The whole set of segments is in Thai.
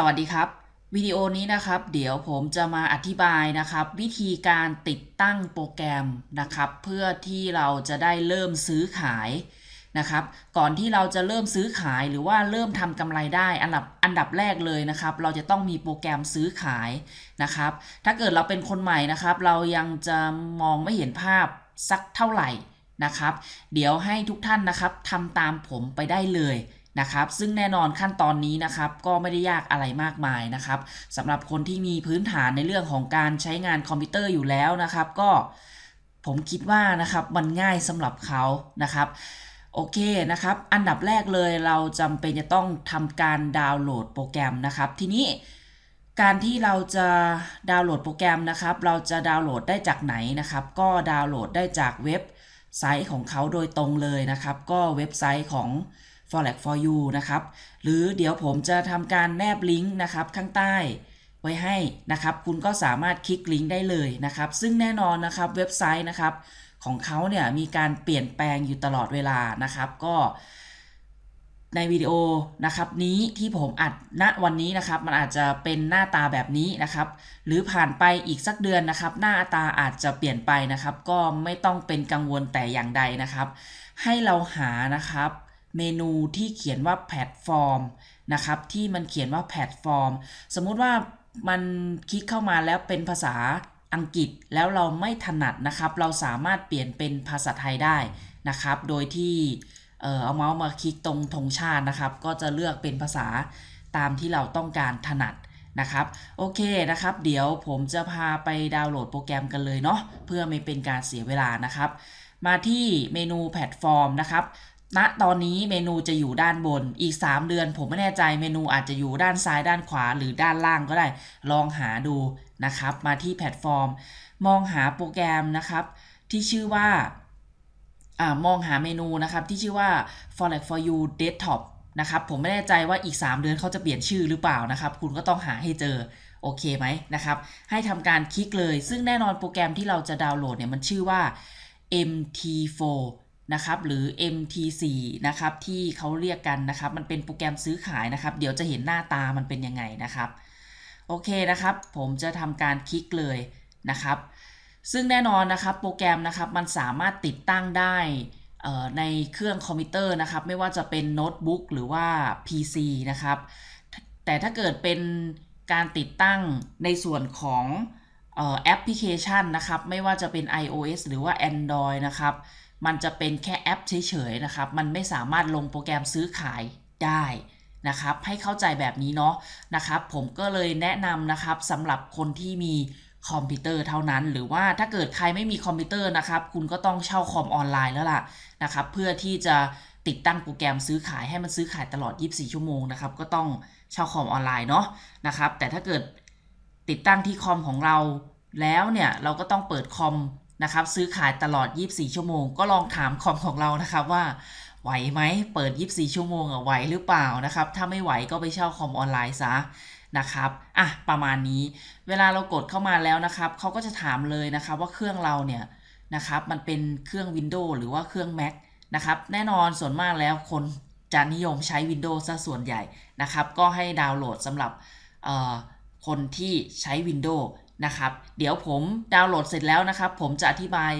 สวัสดีครับวิดีโอนี้นะครับ เดี๋ยวผมจะมาอธิบายนะครับวิธีการติดตั้งโปรแกรมนะครับเพื่อที่เราจะได้เริ่มซื้อขายนะครับ ก่อนที่เราจะเริ่มซื้อขายหรือว่าเริ่มทำกำไรได้อันดับอันดับแรกเลยนะครับ เราจะต้องมีโปรแกรมซื้อขายนะครับ ถ้าเกิดเราเป็นคนใหม่นะครับ เรายังจะมองไม่เห็นภาพสักเท่าไหร่นะครับ เดี๋ยวให้ทุกท่านนะครับทำตามผมไปได้เลยนะครับซึ่งแน่นอนขั้นตอนนี้นะครับ ก็ไม่ได้ยากอะไรมากมายนะครับสำหรับคนที่มีพื้นฐานในเรื่องของการใช้งานคอมพิวเตอร์อยู่แล้วนะครับ ก็ผมคิดว่านะครับมันง่ายสำหรับเขานะครับ โอเคนะครับ อันดับแรกเลยเราจำเป็นจะต้องทำการดาวน์โหลดโปรแกรมนะครับทีนี้ การที่เราจะดาวน์โหลดโปรแกรมนะครับ เราจะดาวน์โหลดได้จากไหนนะครับ ก็ดาวน์โหลดได้ จากเว็บไซต์ของเขาโดยตรงเลยนะครับ ก็เว็บไซต์ของ forex for you นะครับ หรือเดี๋ยวผมจะทำการแนบลิงก์นะครับข้างใต้ไว้ให้นะครับ คุณก็สามารถคลิกลิงก์ได้เลยนะครับ ซึ่งแน่นอนนะครับเว็บไซต์นะครับ ของเขาเนี่ยมีการเปลี่ยนแปลงอยู่ตลอดเวลานะครับ ก็ ในวิดีโอนะครับ นี้ที่ผมอัดณวันนี้นะครับ มันอาจจะเป็นหน้าตาแบบนี้นะครับ หรือผ่านไปอีกสักเดือนนะครับ หน้าตาอาจจะเปลี่ยนไปนะครับ ก็ไม่ต้องเป็นกังวลแต่อย่างใดนะครับ ให้เราหานะครับเมนูที่เขียนว่าแพลตฟอร์มนะครับที่มันเขียนว่าแพลตฟอร์มสมมุติว่ามันคลิกเข้ามาแล้วเป็นภาษาอังกฤษแล้วเราไม่ถนัดนะครับ เราสามารถเปลี่ยนเป็นภาษาไทยได้นะครับ โดยที่เอาเมาส์มาคลิกตรงธงชาตินะครับ ก็จะเลือกเป็นภาษาตามที่เราต้องการถนัดนะครับ โอเคนะครับ เดี๋ยวผมจะพาไปดาวน์โหลดโปรแกรมกันเลยเนาะเพื่อไม่เป็นการเสียเวลานะครับ มาที่เมนูแพลตฟอร์มนะครับณนะตอนนี้เมนูจะอยู่ด้านบนอีก 3 เดือนผมไม่แน่ใจเมนูอาจจะอยู่ด้านซ้ายด้านขวาหรือด้านล่างก็ได้ลองหาดูนะครับ มาที่แพลตฟอร์ม มองหาโปรแกรมนะครับ ที่ชื่อว่ามองหาเมนูนะครับ ที่ชื่อว่า forex for you desktop นะครับผมไม่แน่ใจว่าอีก 3 เดือนเขาจะเปลี่ยนชื่อหรือเปล่านะครับ คุณก็ต้องหาให้เจอโอเคไหมนะครับให้ทำการคลิกเลย ซึ่งแน่นอนโปรแกรมที่เราจะดาวน์โหลดเนี่ยมันชื่อว่า MT4 นะครับ หรือ m t c นะครับ ที่เขาเรียกกันนะครับ มันเป็นโปรแกรมซื้อขายนะครับ เดี๋ยวจะเห็นหน้าตามันเป็นยังไงนะครับ โอเคนะครับ ผมจะทำการคลิกเลยนะครับ ซึ่งแน่นอนนะครับ โปรแกรมนะครับ มันสามารถติดตั้งได้ในเครื่องคอมพิวเตอร์นะครับ ไม่ว่าจะเป็นโน้ตบุ๊กหรือว่า PC นะครับ แต่ถ้าเกิดเป็นการติดตั้งในส่วนของแอปพลิเคชันนะครับ ไม่ว่าจะเป็น iOS หรือว่า Android นะครับมันจะเป็นแค่แอปเฉย ๆ นะครับ มันไม่สามารถลงโปรแกรมซื้อขายได้นะครับ ให้เข้าใจแบบนี้เนาะ นะครับ ผมก็เลยแนะนำนะครับสำหรับคนที่มีคอมพิวเตอร์เท่านั้น หรือว่าถ้าเกิดใครไม่มีคอมพิวเตอร์นะครับ คุณก็ต้องเช่าคอมออนไลน์แล้วล่ะนะครับ เพื่อที่จะติดตั้งโปรแกรมซื้อขายให้มันซื้อขายตลอด 24 ชั่วโมงนะครับ ก็ต้องเช่าคอมออนไลน์เนาะ นะครับ แต่ถ้าเกิดติดตั้งที่คอมของเราแล้วเนี่ย เราก็ต้องเปิดคอมนะครับซื้อขายตลอด 24 ชั่วโมงก็ลองถามคอมของเรานะครับ ว่าไหวไหมเปิด 24 ชั่วโมงอะไหวหรือเปล่านะครับ ถ้าไม่ไหวก็ไปเช่าคอมออนไลน์ซะนะครับอ่ะประมาณนี้ เวลาเรากดเข้ามาแล้วนะครับเขาก็จะถามเลยนะครับ ว่าเครื่องเราเนี่ยนะครับมันเป็นเครื่อง Windows หรือว่าเครื่อง Mac นะครับแน่นอนส่วนมากแล้วคนจะนิยมใช้ Windows ซะส่วนใหญ่นะครับ ก็ให้ดาวน์โหลดสำหรับคนที่ใช้ Windows นะครับ เดี๋ยวผมดาวน์โหลดเสร็จแล้วนะครับ ผมจะอธิบาย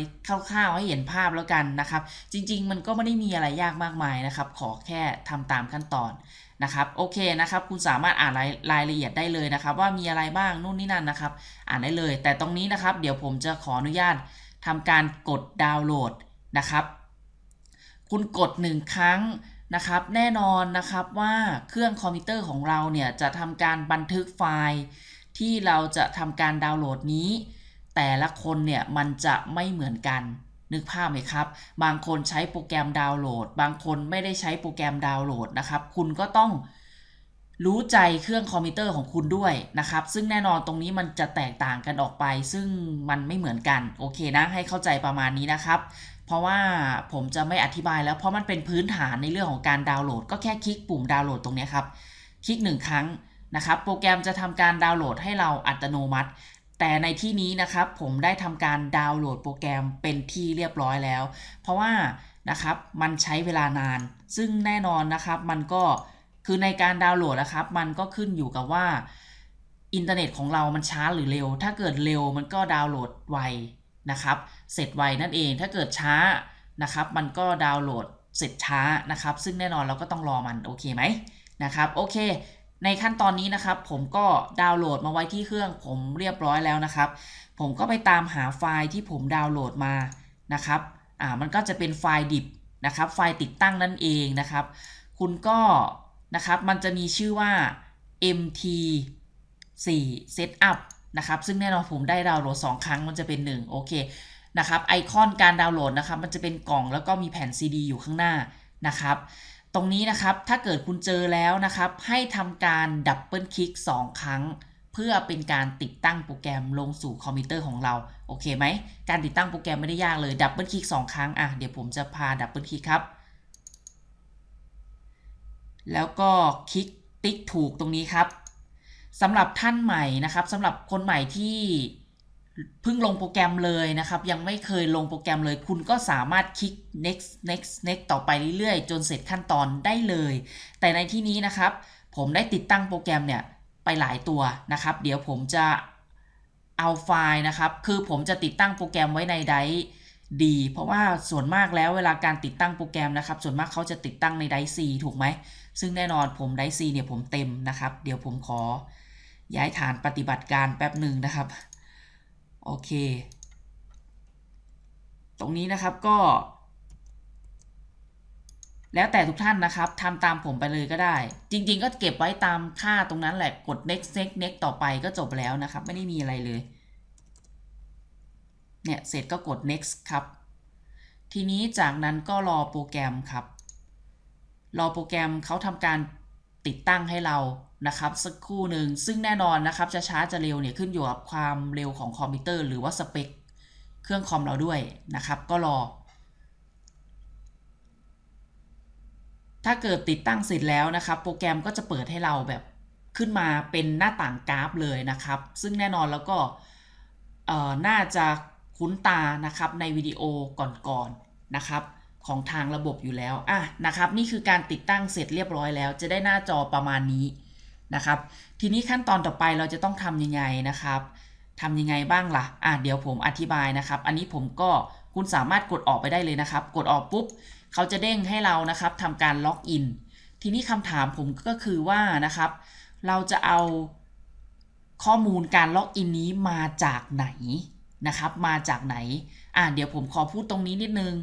คร่าวๆให้เห็นภาพแล้วกันนะครับ จริงๆมันก็ไม่ได้มีอะไรยากมากมายนะครับ ขอแค่ทำตามขั้นตอนนะครับ โอเคนะครับ คุณสามารถอ่านรายละเอียดได้เลยนะครับ ว่ามีอะไรบ้างนู่นนี่นั่นนะครับ อ่านได้เลย แต่ตรงนี้นะครับ เดี๋ยวผมจะขออนุญาตทำการกดดาวน์โหลดนะครับ คุณกด 1 ครั้งนะครับ แน่นอนนะครับว่าเครื่องคอมพิวเตอร์ของเราเนี่ยจะทำการบันทึกไฟล์ที่เราจะทำการดาวน์โหลดนี้ แต่ละคนเนี่ยมันจะไม่เหมือนกันนึกภาพไหมครับ บางคนใช้โปรแกรมดาวน์โหลด บางคนไม่ได้ใช้โปรแกรมดาวน์โหลดนะครับ คุณก็ต้องรู้ใจเครื่องคอมพิวเตอร์ของคุณด้วยนะครับ ซึ่งแน่นอนตรงนี้มันจะแตกต่างกันออกไป ซึ่งมันไม่เหมือนกันโอเค นะ ให้เข้าใจประมาณนี้นะครับ เพราะว่าผมจะไม่อธิบาย แล้วเพราะมันเป็นพื้นฐานในเรื่องของการดาวน์โหลด ก็แค่คลิกปุ่มดาวน์โหลดตรงนี้ครับ คลิกหนึ่งครั้งนะครับโปรแกรมจะทำการดาวน์โหลดให้เราอัตโนมัติ แต่ในที่นี้นะครับ ผมได้ทำการดาวน์โหลดโปรแกรมเป็นที่เรียบร้อยแล้ว เพราะว่านะครับมันใช้เวลานาน ซึ่งแน่นอนนะครับมันก็คือในการดาวน์โหลดนะครับ มันก็ขึ้นอยู่กับว่าอินเทอร์เน็ตของเรามันช้าหรือเร็ว ถ้าเกิดเร็วมันก็ดาวน์โหลดไวนะครับ เสร็จไวนั่นเอง ถ้าเกิดช้านะครับ มันก็ดาวน์โหลดเสร็จช้านะครับ ซึ่งแน่นอนเราก็ต้องรอมันโอเคไหมนะครับโอเคในขั้นตอนนี้นะครับผมก็ดาวน์โหลดมาไว้ที่เครื่อง ผมเรียบร้อยแล้วนะครับ ผมก็ไปตามหาไฟล์ที่ผมดาวน์โหลดมานะครับอ่ามันก็จะเป็นไฟล์ดิบ นะครับ ไฟล์ติดตั้งนั่นเองนะครับ คุณก็นะครับมันจะมีชื่อว่า mt4 setup นะครับ ซึ่งแน่นอนผมได้ดาวน์โหลด2 ครั้งมันจะเป็น1โอเคนะครับไอคอนการดาวน์โหลดนะครับ มันจะเป็นกล่องแล้วก็มีแผ่น CD อยู่ข้างหน้านะครับตรงนี้นะครับ ถ้าเกิดคุณเจอแล้วนะครับ ให้ทำการดับเบิลคลิก 2 ครั้ง เพื่อเป็นการติดตั้งโปรแกรมลงสู่คอมพิวเตอร์ของเรา โอเคไหม การติดตั้งโปรแกรมไม่ได้ยากเลย ดับเบิลคลิก2ครั้ง อ่ะ เดี๋ยวผมจะพาดับเบิลคลิกครับ แล้วก็คลิกติ๊กถูกตรงนี้ครับสำหรับท่านใหม่นะครับสำหรับคนใหม่ที่เพิ่งลงโปรแกรมเลยนะครับ ยังไม่เคยลงโปรแกรมเลย คุณก็สามารถคลิก next next next ต่อไปเรื่อยๆ จนเสร็จขั้นตอนได้เลย แต่ในที่นี้นะครับ ผมได้ติดตั้งโปรแกรมเนี่ยไปหลายตัวนะครับ เดี๋ยวผมจะเอาไฟล์นะครับ คือผมจะติดตั้งโปรแกรมไว้ในไดดีเพราะว่าส่วนมากแล้วเวลาการติดตั้งโปรแกรมนะครับ ส่วนมากเขาจะติดตั้งในไดซีถูกไหมซึ่งแน่นอนผมไดซีเนี่ยผมเต็มนะครับ เดี๋ยวผมขอย้ายฐานปฏิบัติการแป๊บหนึ่งนะครับโอเค ตรงนี้นะครับก็ แล้วแต่ทุกท่านนะครับทำตามผมไปเลยก็ได้ จริง ๆ ก็เก็บไว้ตามค่าตรงนั้น แหละกด next next next ต่อไปก็จบแล้วนะครับ ไม่ได้มีอะไรเลย เนี่ยเสร็จก็กด next ครับ ทีนี้จากนั้นก็รอโปรแกรมครับ รอโปรแกรมเขาทำการติดตั้งให้เรานะครับสักครู่หนึ่งซึ่งแน่นอนนะครับจะช้าจะเร็วเนี่ยขึ้นอยู่กับความเร็วของคอมพิวเตอร์หรือว่าสเปค เครื่องคอมเราด้วยนะครับ ก็รอถ้าเกิดติดตั้งเสร็จแล้วนะครับ โปรแกรมก็จะเปิดให้เราแบบขึ้นมาเป็นหน้าต่างกราฟเลยนะครับ ซึ่งแน่นอนแล้วก็น่าจะคุ้นตานะครับในวิดีโอก่อนๆนนะครับ ของทางระบบอยู่แล้วอ่ะนะครับนี่คือการติดตั้งเสร็จเรียบร้อยแล้ว จะได้หน้าจอประมาณนี้นะครับทีนี้ขั้นตอนต่อไปเราจะต้องทำยังไงนะครับทำยังไงบ้างละ่ะอ่ะเดี๋ยวผมอธิบายนะครับ อันนี้ผมก็คุณสามารถกดออกไปได้เลยนะครับ กดออกปุ๊บเขาจะเด้งให้เรานะครับทำการล็อกอินทีนี้คำถามผมก็คือว่านะครับเราจะเอาข้อมูลการล็อกอินนี้มาจากไหนนะครับมาจากไหน อ่าเดี๋ยวผมขอพูดตรงนี้นิดนึง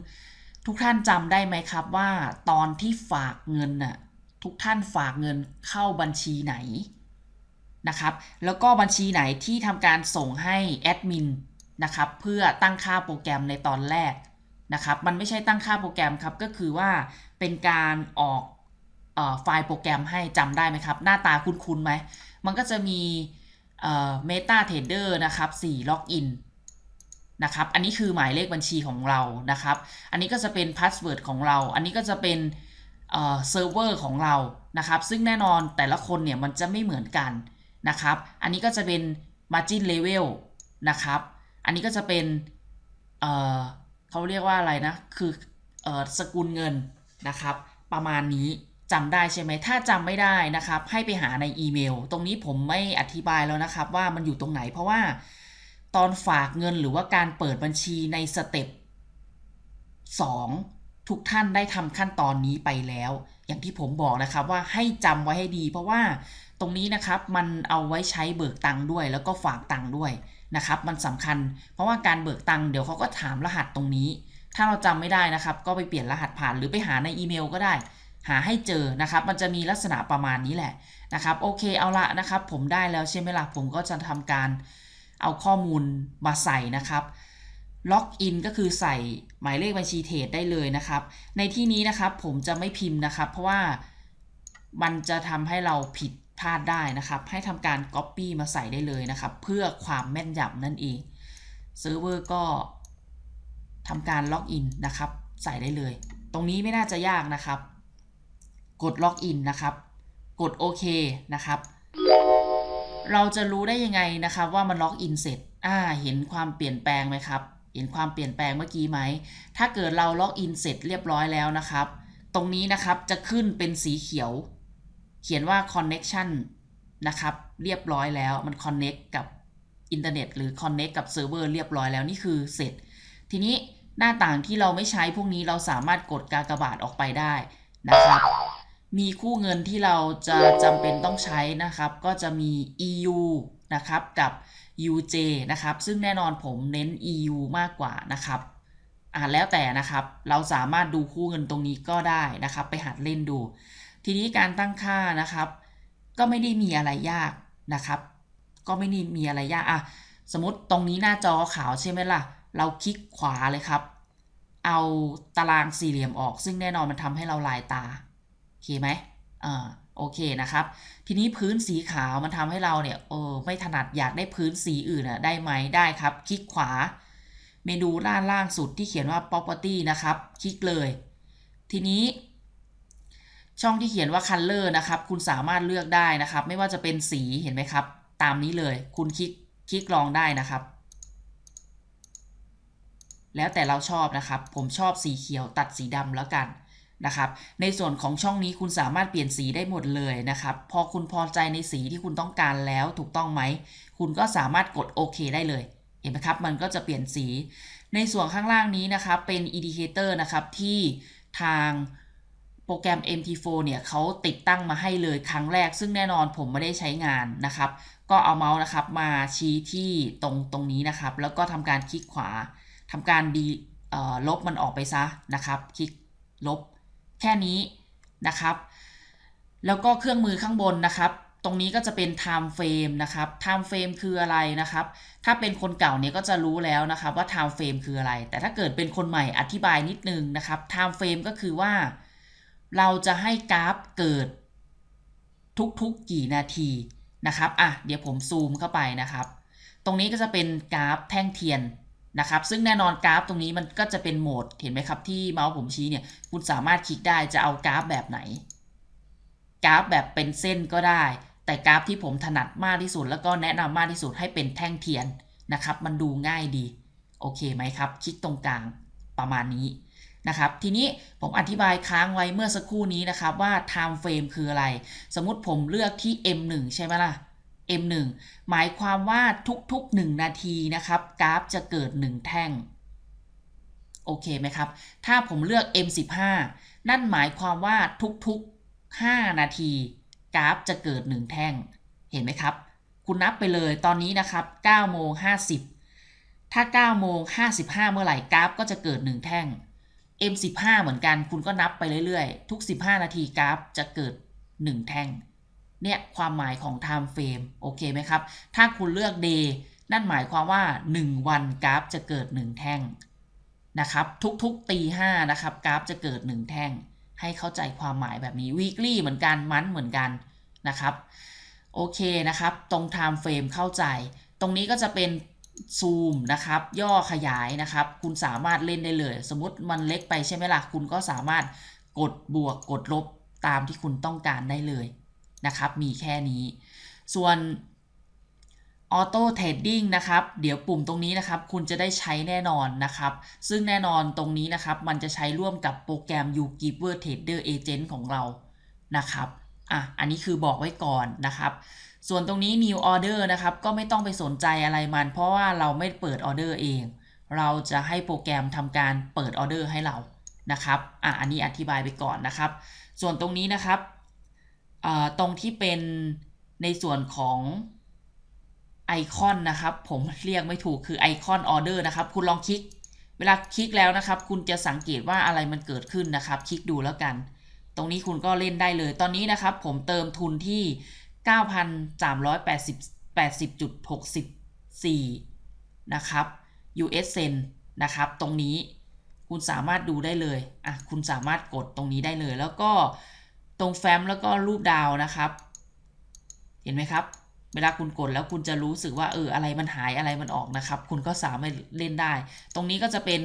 ทุกท่านจำได้ไหมครับว่าตอนที่ฝากเงินน่ะทุกท่านฝากเงินเข้าบัญชีไหนนะครับ แล้วก็บัญชีไหนที่ทำการส่งให้แอดมินนะครับเพื่อตั้งค่าโปรแกรมในตอนแรกนะครับ มันไม่ใช่ตั้งค่าโปรแกรมครับ ก็คือว่าเป็นการออกอไฟล์โปรแกรมให้จำได้ไหมครับ หน้าตาคุ้นๆไหม มันก็จะมีเมตาเทรดเดอร์นะครับ4ล็อกอินนะครับ อันนี้คือหมายเลขบัญชีของเรานะครับ อันนี้ก็จะเป็นพาสเวิร์ดของเรา อันนี้ก็จะเป็นเซิร์ฟเวอร์ของเรา นะครับ ซึ่งแน่นอนแต่ละคนเนี่ยมันจะไม่เหมือนกันนะครับ อันนี้ก็จะเป็น margin level นะครับ อันนี้ก็จะเป็นเเขาเรียกว่าอะไรนะ คืออสกุลเงินนะครับ ประมาณนี้จำได้ใช่ไหม ถ้าจำไม่ได้นะครับให้ไปหาในอีเมล ตรงนี้ผมไม่อธิบายแล้วนะครับ ว่ามันอยู่ตรงไหน เพราะว่าตอนฝากเงินหรือว่าการเปิดบัญชีในสเต็ป 2ทุกท่านได้ทำขั้นตอนนี้ไปแล้ว อย่างที่ผมบอกนะครับว่าให้จำไว้ให้ดี เพราะว่าตรงนี้นะครับมันเอาไว้ใช้เบิกตังค์ด้วย แล้วก็ฝากตังค์ด้วยนะครับ มันสำคัญ เพราะว่าการเบิกตังค์เดี๋ยวเขาก็ถามรหัสตรงนี้ ถ้าเราจำไม่ได้นะครับ ก็ไปเปลี่ยนรหัสผ่านหรือไปหาในอีเมล ก็ได้ หาให้เจอนะครับ มันจะมีลักษณะประมาณนี้แหละนะครับโอเคเอาละนะครับ ผมได้แล้วใช่ไหมล่ะผมก็จะทำการเอาข้อมูลมาใส่นะครับล็อกอินก็คือใส่หมายเลขบัญชีเทรดได้เลยนะครับ ในที่นี้นะครับผมจะไม่พิมพ์นะครับ เพราะว่ามันจะทำให้เราผิดพลาดได้นะครับ ให้ทำการ Copy มาใส่ได้เลยนะครับ เพื่อความแม่นยำนั่นเองเซิร์ฟเวอร์ก็ทำการล็อกอินนะครับใส่ได้เลย ตรงนี้ไม่น่าจะยากนะครับ กดล็อกอินนะครับ กดโอเคนะครับ เราจะรู้ได้ยังไงนะครับ ว่ามันล็อกอินเสร็จอ่าเห็นความเปลี่ยนแปลงไหมครับเห็นความเปลี่ยนแปลงเมื่อกี้ไหม ถ้าเกิดเราล็อกอินเสร็จ เรียบร้อยแล้วนะครับ ตรงนี้นะครับจะขึ้นเป็นสีเขียว เขียนว่า connection นะครับ เรียบร้อยแล้ว มัน connect กับอินเทอร์เน็ตหรือ connect กับเซิร์ฟเวอร์เรียบร้อยแล้วนี่คือเสร็จ ทีนี้หน้าต่างที่เราไม่ใช้พวกนี้เราสามารถกดกากบาทออกไปได้นะครับ มีคู่เงินที่เราจะจำเป็นต้องใช้นะครับ ก็จะมี EU นะครับกับ UJ นะครับ ซึ่งแน่นอนผมเน้น EU มากกว่านะครับอ่าแล้วแต่นะครับ เราสามารถดูคู่เงินตรงนี้ก็ได้นะครับ ไปหัดเล่นดู ทีนี้การตั้งค่านะครับ ก็ไม่ได้มีอะไรยากนะครับ ก็ไม่ได้มีอะไรยากอ่ะสมมติตรงนี้หน้าจอขาวใช่ไหมล่ะ เราคลิกขวาเลยครับ เอาตารางสี่เหลี่ยมออก ซึ่งแน่นอนมันทำให้เราลายตาโอเคไหมอ่าโอเคนะครับทีนี้พื้นสีขาวมันทำให้เราเนี่ยเออไม่ถนัดอยากได้พื้นสีอื่นอะได้ไหมได้ครับ คลิกขวา เมนูด้านล่างสุดที่เขียนว่า property นะครับคลิกเลย ทีนี้ ช่องที่เขียนว่า color นะครับคุณสามารถเลือกได้นะครับไม่ว่าจะเป็นสีเห็นไหมครับ ตามนี้เลย คุณคลิกคลิกลองได้นะครับ แล้วแต่เราชอบนะครับ ผมชอบสีเขียวตัดสีดำแล้วกันนะครับ ในส่วนของช่องนี้คุณสามารถเปลี่ยนสีได้หมดเลยนะครับ พอคุณพอใจในสีที่คุณต้องการแล้วถูกต้องไหม คุณก็สามารถกด โอเคได้เลย เห็นไหมครับ มันก็จะเปลี่ยนสี ในส่วนข้างล่างนี้นะครับ เป็นอินดิเคเตอร์นะครับ ที่ทางโปรแกรม MT4 เนี่ยเขาติดตั้งมาให้เลยครั้งแรก ซึ่งแน่นอนผมไม่ได้ใช้งานนะครับ ก็เอาเมาส์นะครับมาชี้ที่ตรงตรงนี้นะครับ แล้วก็ทำการคลิกขวาทำการดีลบมันออกไปซะนะครับ คลิกลบแค่นี้นะครับ แล้วก็เครื่องมือข้างบนนะครับ ตรงนี้ก็จะเป็น time frame นะครับ time frame คืออะไรนะครับ ถ้าเป็นคนเก่าเนี่ยก็จะรู้แล้วนะครับ ว่า time frame คืออะไร แต่ถ้าเกิดเป็นคนใหม่ อธิบายนิดนึงนะครับ time frame ก็คือว่า เราจะให้กราฟเกิด ทุกๆกกี่นาทีนะครับ อ่ะ เดี๋ยวผมซูมเข้าไปนะครับ ตรงนี้ก็จะเป็นกราฟแท่งเทียนนะครับซึ่งแน่นอนกราฟตรงนี้มันก็จะเป็นโหมดเห็นไหมครับที่เมาส์ผมชี้เนี่ยคุณสามารถคลิกได้จะเอากราฟแบบไหน กราฟแบบเป็นเส้นก็ได้ แต่กราฟที่ผมถนัดมากที่สุดแล้วก็แนะนำมากที่สุดให้เป็นแท่งเทียนนะครับมันดูง่ายดี โอเคไหมครับ คลิกตรงกลางประมาณนี้นะครับทีนี้ผมอธิบายค้างไว้เมื่อสักครู่นี้นะครับว่า time frame คืออะไร สมมติผมเลือกที่ M1 ใช่ไหมล่ะ M1 หมายความว่าทุกๆ 1 นาทีนะครับ กราฟจะเกิด 1 แท่งโอเคไหมครับ ถ้าผมเลือก M15 นั่นหมายความว่าทุกๆ 5 นาที กราฟจะเกิด 1 แท่งเห็นไหมครับ คุณนับไปเลยตอนนี้นะครับ9โมง50 ถ้า9โมง55 เมื่อไหร่ กราฟก็จะเกิด 1 แท่ง M15 เหมือนกันคุณก็นับไปเรื่อยๆ ทุก 15 นาทีกราฟจะเกิด 1 แท่งเนี่ยความหมายของ time frame โอเคไหมครับ ถ้าคุณเลือก day นั่นหมายความว่า 1 วันกราฟจะเกิด 1 แท่งนะครับ ทุกๆตีห้านะครับกราฟจะเกิด 1 แท่ง ให้เข้าใจความหมายแบบนี้ weekly เหมือนกันมันเหมือนกันนะครับโอเคนะครับ ตรง time frame เข้าใจ ตรงนี้ก็จะเป็นซูมนะครับ ย่อขยายนะครับ คุณสามารถเล่นได้เลย สมมติมันเล็กไปใช่ไหมละ่ะคุณก็สามารถกดบวกกดลบตามที่คุณต้องการได้เลยนะครับ มีแค่นี้ ส่วน Auto Trading นะครับ เดี๋ยวปุ่มตรงนี้นะครับ คุณจะได้ใช้แน่นอนนะครับ ซึ่งแน่นอนตรงนี้นะครับ มันจะใช้ร่วมกับโปรแกรม YouGiver Trader Agent ของเรา นะครับ อ่ะ อันนี้คือบอกไว้ก่อนนะครับ ส่วนตรงนี้ New Order นะครับ ก็ไม่ต้องไปสนใจอะไรมัน เพราะว่าเราไม่เปิดออเดอร์เอง เราจะให้โปรแกรมทำการเปิดออเดอร์ให้เรา นะครับ อ่ะ อันนี้อธิบายไปก่อนนะครับ ส่วนตรงนี้นะครับตรงที่เป็นในส่วนของไอคอนนะครับ ผมเรียกไม่ถูกคือไอคอนออเดอร์นะครับคุณลองคลิก เวลาคลิกแล้วนะครับ คุณจะสังเกตว่าอะไรมันเกิดขึ้นนะครับ คลิกดูแล้วกัน ตรงนี้คุณก็เล่นได้เลยตอนนี้นะครับ ผมเติมทุนที่ 9,380.64นะครับ US เซนนะครับตรงนี้คุณสามารถดูได้เลยอ่ะคุณสามารถกดตรงนี้ได้เลยแล้วก็ตรงแฟ้มแล้วก็รูปดาวนะครับ เห็นไหมครับ เวลาคุณกดแล้วคุณจะรู้สึกว่าเอออะไรมันหายอะไรมันออกนะครับ คุณก็สามารถเล่นได้ ตรงนี้ก็จะเป็น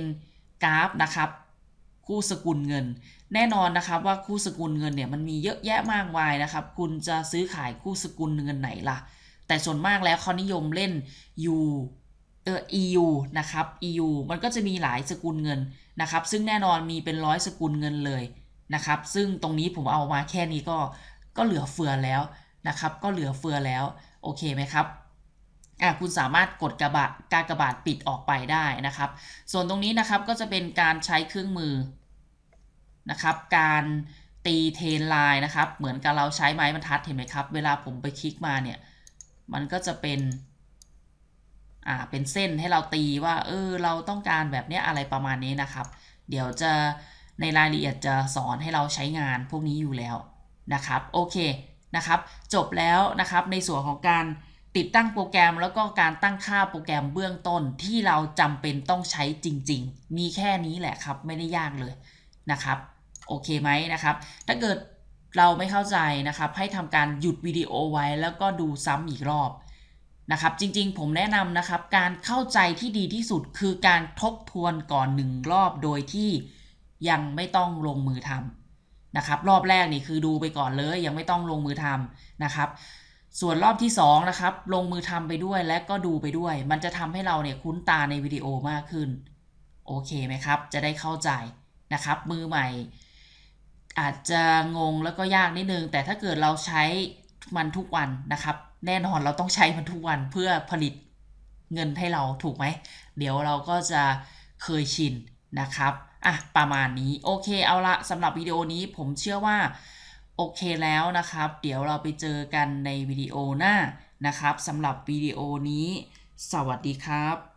กราฟนะครับ คู่สกุลเงิน แน่นอนนะครับว่าคู่สกุลเงินเนี่ยมันมีเยอะแยะมากมายนะครับ คุณจะซื้อขายคู่สกุลเงินไหนล่ะ แต่ส่วนมากแล้วเขานิยมเล่นยูเออ EU นะครับ EU มันก็จะมีหลายสกุลเงินนะครับ ซึ่งแน่นอนมีเป็นร้อยสกุลเงินเลยนะครับซึ่งตรงนี้ผมเอามาแค่นี้ก็ก็เหลือเฟือแล้วนะครับ ก็เหลือเฟือแล้ว โอเคไหมครับอ่ะคุณสามารถกดกระบะกากระบาดปิดออกไปได้นะครับ ส่วนตรงนี้นะครับก็จะเป็นการใช้เครื่องมือนะครับ การตีเทนไลน์นะครับ เหมือนกับเราใช้ไม้บรรทัดเห็นไหมครับ เวลาผมไปคลิกมาเนี่ย มันก็จะเป็นอ่าเป็นเส้นให้เราตีว่าเออเราต้องการแบบนี้อะไรประมาณนี้นะครับ เดี๋ยวจะในรายละเอียดจะสอนให้เราใช้งานพวกนี้อยู่แล้วนะครับโอเคนะครับ จบแล้วนะครับในส่วนของการติดตั้งโปรแกรม แล้วก็การตั้งค่าโปรแกรมเบื้องต้นที่เราจำเป็นต้องใช้จริง ๆ มีแค่นี้แหละครับ ไม่ได้ยากเลยนะครับ โอเคไหมนะครับ ถ้าเกิดเราไม่เข้าใจนะครับ ให้ทำการหยุดวิดีโอไว้แล้วก็ดูซ้ำอีกรอบนะครับ จริงๆ ผมแนะนำนะครับ การเข้าใจที่ดีที่สุดคือการทบทวนก่อนหนึ่งรอบโดยที่ยังไม่ต้องลงมือทำนะครับ รอบแรกนี่คือดูไปก่อนเลยยังไม่ต้องลงมือทำนะครับ ส่วนรอบที่2นะครับ ลงมือทำไปด้วยและก็ดูไปด้วย มันจะทำให้เราเนี่ยคุ้นตาในวิดีโอมากขึ้น โอเคไหมครับ จะได้เข้าใจนะครับ มือใหม่ อาจจะงงแล้วก็ยากนิดนึงแต่ถ้าเกิดเราใช้มันทุกวันนะครับ แน่นอนเราต้องใช้มันทุกวันเพื่อผลิตเงินให้เราถูกไหมเดี๋ยวเราก็จะเคยชินนะครับอะประมาณนี้ โอเคเอาละสำหรับวิดีโอนี้ผมเชื่อว่า โอเคแล้วนะครับ เดี๋ยวเราไปเจอกันในวิดีโอหน้านะครับสำหรับวิดีโอนี้ สวัสดีครับ